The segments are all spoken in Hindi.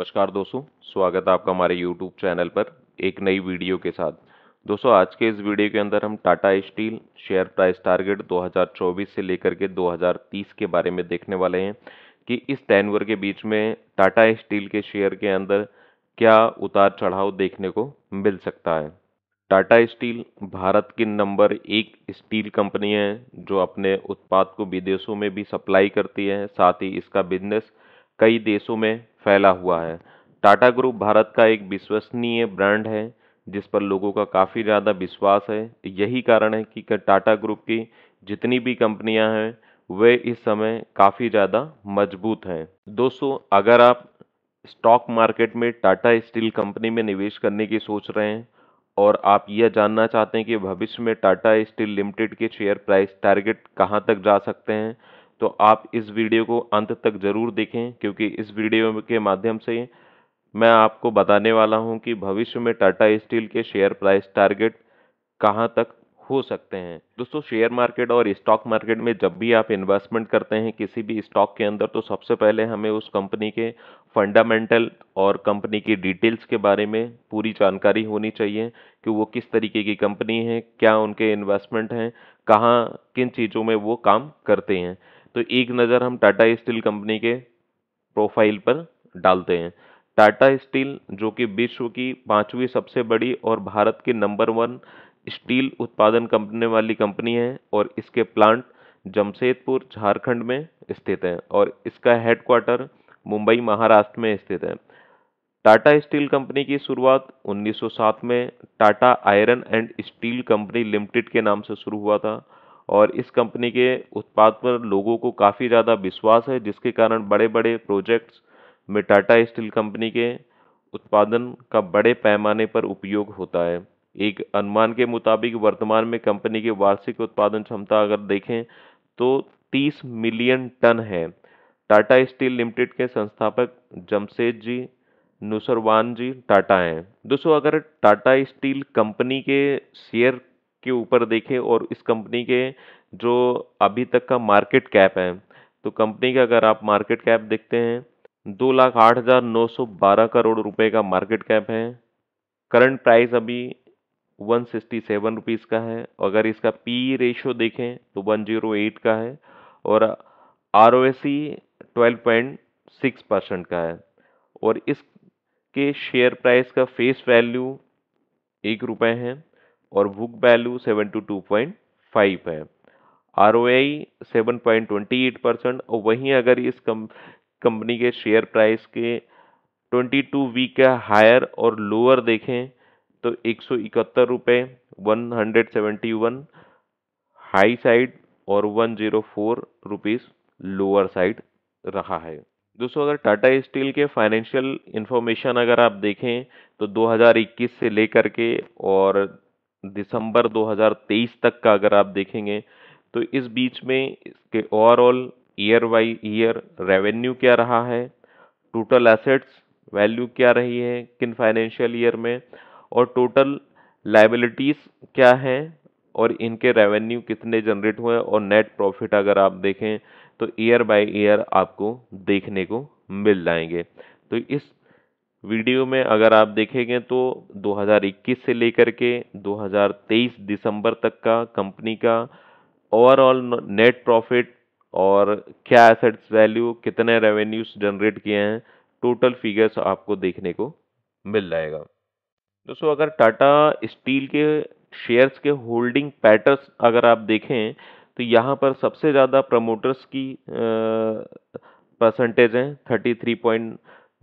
नमस्कार दोस्तों स्वागत है आपका हमारे YouTube चैनल पर एक नई वीडियो के साथ दोस्तों आज के इस वीडियो के अंदर हम Tata steel share price target 2024 से लेकर के 2030 के बारे में देखने वाले हैं कि इस टैनवर के बीच में टाटा स्टील के शेयर के अंदर क्या उतार चढ़ाव देखने को मिल सकता है टाटा स्टील भारत की नंबर एक स्टील कंपनी है जो अपने उत्पाद को विदेशों में भी सप्लाई करती है साथ ही इसका बिजनेस कई देशों में फैला हुआ है टाटा ग्रुप भारत का एक विश्वसनीय ब्रांड है जिस पर लोगों का काफ़ी ज़्यादा विश्वास है यही कारण है कि टाटा ग्रुप की जितनी भी कंपनियां हैं वे इस समय काफ़ी ज़्यादा मजबूत हैं दोस्तों अगर आप स्टॉक मार्केट में टाटा स्टील कंपनी में निवेश करने की सोच रहे हैं और आप यह जानना चाहते हैं कि भविष्य में टाटा स्टील लिमिटेड के शेयर प्राइस टारगेट कहाँ तक जा सकते हैं तो आप इस वीडियो को अंत तक ज़रूर देखें क्योंकि इस वीडियो के माध्यम से मैं आपको बताने वाला हूं कि भविष्य में टाटा स्टील के शेयर प्राइस टारगेट कहां तक हो सकते हैं दोस्तों शेयर मार्केट और स्टॉक मार्केट में जब भी आप इन्वेस्टमेंट करते हैं किसी भी स्टॉक के अंदर तो सबसे पहले हमें उस कंपनी के फंडामेंटल और कंपनी की डिटेल्स के बारे में पूरी जानकारी होनी चाहिए कि वो किस तरीके की कंपनी है क्या उनके इन्वेस्टमेंट हैं कहाँ किन चीज़ों में वो काम करते हैं तो एक नज़र हम टाटा स्टील कंपनी के प्रोफाइल पर डालते हैं टाटा स्टील जो कि विश्व की पांचवी सबसे बड़ी और भारत की नंबर वन स्टील उत्पादन कंपनी वाली कंपनी है और इसके प्लांट जमशेदपुर झारखंड में स्थित है और इसका हेडक्वार्टर मुंबई महाराष्ट्र में स्थित है टाटा स्टील कंपनी की शुरुआत 1907 में Tata Iron and Steel Company Limited के नाम से शुरू हुआ था और इस कंपनी के उत्पाद पर लोगों को काफ़ी ज़्यादा विश्वास है जिसके कारण बड़े बड़े प्रोजेक्ट्स में टाटा स्टील कंपनी के उत्पादन का बड़े पैमाने पर उपयोग होता है एक अनुमान के मुताबिक वर्तमान में कंपनी की वार्षिक उत्पादन क्षमता अगर देखें तो 30 मिलियन टन है टाटा स्टील लिमिटेड के संस्थापक जमशेद जी नुसरवान जी टाटा हैं दोस्तों अगर टाटा स्टील कंपनी के शेयर के ऊपर देखें और इस कंपनी के जो अभी तक का मार्केट कैप है तो कंपनी का अगर आप मार्केट कैप देखते हैं दो लाख आठ हज़ार नौ सौ बारह करोड़ रुपए का मार्केट कैप है करंट प्राइस अभी वन सिक्सटी सेवन रुपीज़ का है अगर इसका पी रेशो e देखें तो वन जीरो एट का है और R O S C twelve point six percent का है और इसके शेयर प्राइस का फेस वैल्यू एक रुपये है और बुक वैल्यू 72.5 है R O I seven point twenty eight percent और वहीं अगर इस कम कंपनी के शेयर प्राइस के ट्वेंटी टू वीक का हायर और लोअर देखें तो एक सौ इकहत्तर रुपये one hundred seventy one high side और one zero four rupees lower side रहा है दोस्तों अगर टाटा स्टील के फाइनेंशियल इन्फॉर्मेशन अगर आप देखें तो 2021 से लेकर के और दिसंबर 2023 तक का अगर आप देखेंगे तो इस बीच में इसके overall year by year revenue क्या रहा है टोटल एसेट्स वैल्यू क्या रही है किन फाइनेंशियल ईयर में और टोटल लाइबिलिटीज़ क्या हैं और इनके रेवेन्यू कितने जनरेट हुए और नेट प्रॉफिट अगर आप देखें तो ईयर बाय ईयर आपको देखने को मिल जाएंगे तो इस वीडियो में अगर आप देखेंगे तो 2021 से लेकर के 2023 दिसंबर तक का कंपनी का ओवरऑल नेट प्रॉफिट और क्या एसेट्स वैल्यू कितने रेवेन्यूज जनरेट किए हैं टोटल फिगर्स आपको देखने को मिल जाएगा दोस्तों अगर टाटा स्टील के शेयर्स के होल्डिंग पैटर्न अगर आप देखें तो यहाँ पर सबसे ज़्यादा प्रमोटर्स की परसेंटेज हैं thirty three point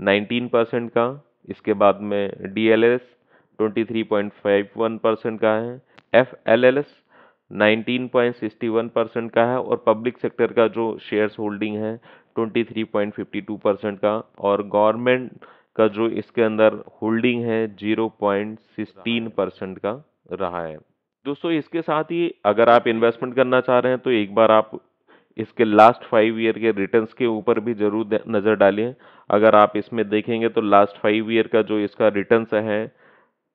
nineteen percent का इसके बाद में D L S twenty three point five one percent का है F L L S nineteen point sixty one percent का है और पब्लिक सेक्टर का जो शेयर्स होल्डिंग है twenty three point fifty two percent का और गवर्नमेंट का जो इसके अंदर होल्डिंग है जीरो पॉइंट सिक्सटीन परसेंट का रहा है दोस्तों इसके साथ ही अगर आप इन्वेस्टमेंट करना चाह रहे हैं तो एक बार आप इसके लास्ट फाइव ईयर के रिटर्न्स के ऊपर भी जरूर नज़र डालें अगर आप इसमें देखेंगे तो लास्ट फाइव ईयर का जो इसका रिटर्न्स है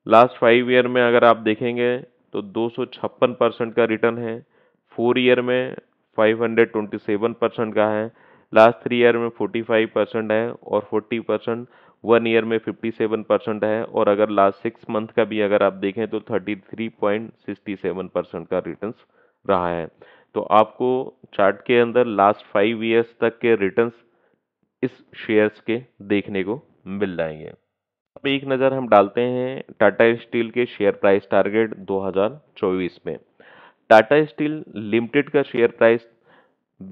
लास्ट फाइव ईयर में अगर आप देखेंगे तो दो परसेंट का रिटर्न है फोर ईयर में 527 परसेंट का है लास्ट थ्री ईयर में 45 परसेंट है और 40 परसेंट वन ईयर में 57 परसेंट है और अगर लास्ट सिक्स मंथ का भी अगर आप देखें तो 33.67 परसेंट का रिटर्न्स रहा है तो आपको चार्ट के अंदर लास्ट फाइव ईयर्स तक के रिटर्न इस शेयर्स के देखने को मिल जाएंगे अब एक नज़र हम डालते हैं टाटा स्टील के शेयर प्राइस टारगेट 2024 में टाटा स्टील लिमिटेड का शेयर प्राइस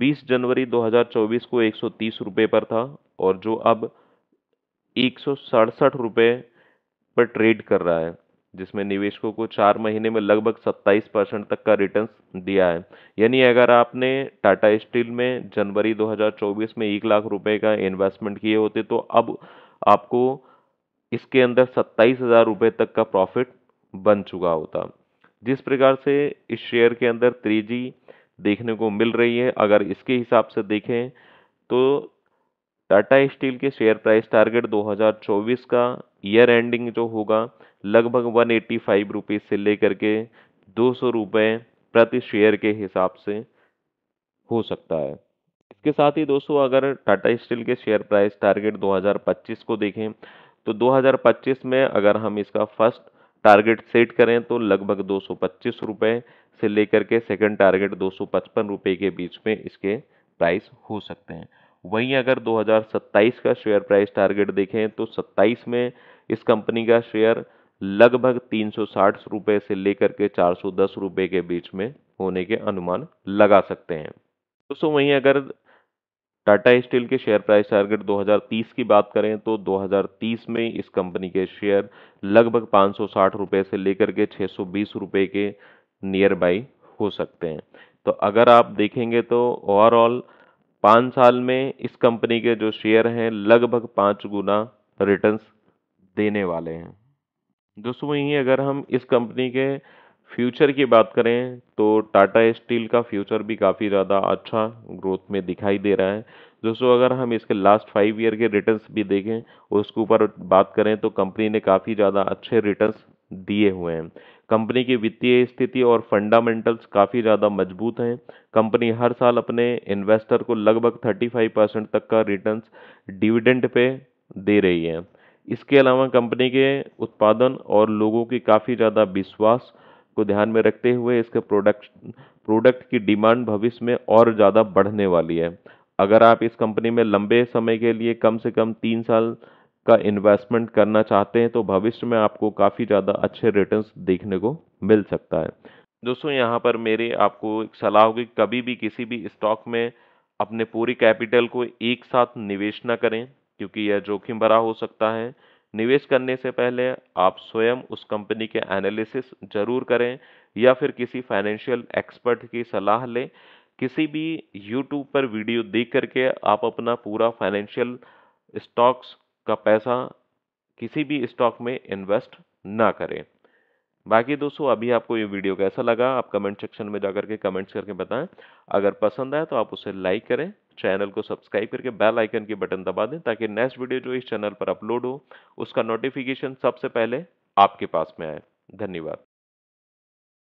20 जनवरी 2024 को एक सौ पर था और जो अब एक सौ पर ट्रेड कर रहा है जिसमें निवेशकों को चार महीने में लगभग 27 परसेंट तक का रिटर्न दिया है यानी अगर आपने टाटा स्टील में जनवरी 2024 में एक लाख रुपए का इन्वेस्टमेंट किए होते तो अब आपको इसके अंदर सत्ताईस हज़ार रुपये तक का प्रॉफिट बन चुका होता जिस प्रकार से इस शेयर के अंदर तेजी देखने को मिल रही है अगर इसके हिसाब से देखें तो टाटा स्टील के शेयर प्राइस टारगेट 2024 का ईयर एंडिंग जो होगा लगभग वन एट्टी फाइव रुपीज़ से लेकर के दो सौ रुपये प्रति शेयर के हिसाब से हो सकता है इसके साथ ही दोस्तों अगर टाटा स्टील के शेयर प्राइस टारगेट 2025 को देखें तो 2025 में अगर हम इसका फर्स्ट टारगेट सेट करें तो लगभग दो सौ से लेकर के सेकंड टारगेट दो सौ के बीच में इसके प्राइस हो सकते हैं वहीं अगर 2027 का शेयर प्राइस टारगेट देखें तो 27 में इस कंपनी का शेयर लगभग तीन रुपए से लेकर के चार रुपए के बीच में होने के अनुमान लगा सकते हैं दोस्तों वहीं अगर टाटा स्टील के शेयर प्राइस टारगेट 2030 की बात करें तो 2030 में इस कंपनी के शेयर लगभग पाँच रुपए से लेकर के छः रुपए के नियर बाई हो सकते हैं तो अगर आप देखेंगे तो ओवरऑल पाँच साल में इस कंपनी के जो शेयर हैं लगभग पाँच गुना रिटर्न्स देने वाले हैं दोस्तों वहीं अगर हम इस कंपनी के फ्यूचर की बात करें तो टाटा स्टील का फ्यूचर भी काफ़ी ज़्यादा अच्छा ग्रोथ में दिखाई दे रहा है दोस्तों अगर हम इसके लास्ट फाइव ईयर के रिटर्न्स भी देखें उसके ऊपर बात करें तो कंपनी ने काफ़ी ज़्यादा अच्छे रिटर्न्स दिए हुए हैं कंपनी की वित्तीय स्थिति और फंडामेंटल्स काफ़ी ज़्यादा मजबूत हैं कंपनी हर साल अपने इन्वेस्टर को लगभग 35 परसेंट तक का रिटर्न डिविडेंड पे दे रही है इसके अलावा कंपनी के उत्पादन और लोगों की काफ़ी ज़्यादा विश्वास को ध्यान में रखते हुए इसके प्रोडक्ट प्रोडक्ट की डिमांड भविष्य में और ज़्यादा बढ़ने वाली है अगर आप इस कंपनी में लंबे समय के लिए कम से कम तीन साल का इन्वेस्टमेंट करना चाहते हैं तो भविष्य में आपको काफ़ी ज़्यादा अच्छे रिटर्न्स देखने को मिल सकता है दोस्तों यहाँ पर मेरे आपको एक सलाह होगी कभी भी किसी भी स्टॉक में अपने पूरी कैपिटल को एक साथ निवेश ना करें क्योंकि यह जोखिम भरा हो सकता है निवेश करने से पहले आप स्वयं उस कंपनी के एनालिसिस जरूर करें या फिर किसी फाइनेंशियल एक्सपर्ट की सलाह लें किसी भी यूट्यूब पर वीडियो देख करके आप अपना पूरा फाइनेंशियल स्टॉक्स का पैसा किसी भी स्टॉक में इन्वेस्ट ना करें बाकी दोस्तों अभी आपको ये वीडियो कैसा लगा आप कमेंट सेक्शन में जाकर के कमेंट्स करके बताएं अगर पसंद आए तो आप उसे लाइक करें चैनल को सब्सक्राइब करके बेल आइकन के बटन दबा दें ताकि नेक्स्ट वीडियो जो इस चैनल पर अपलोड हो उसका नोटिफिकेशन सबसे पहले आपके पास में आए धन्यवाद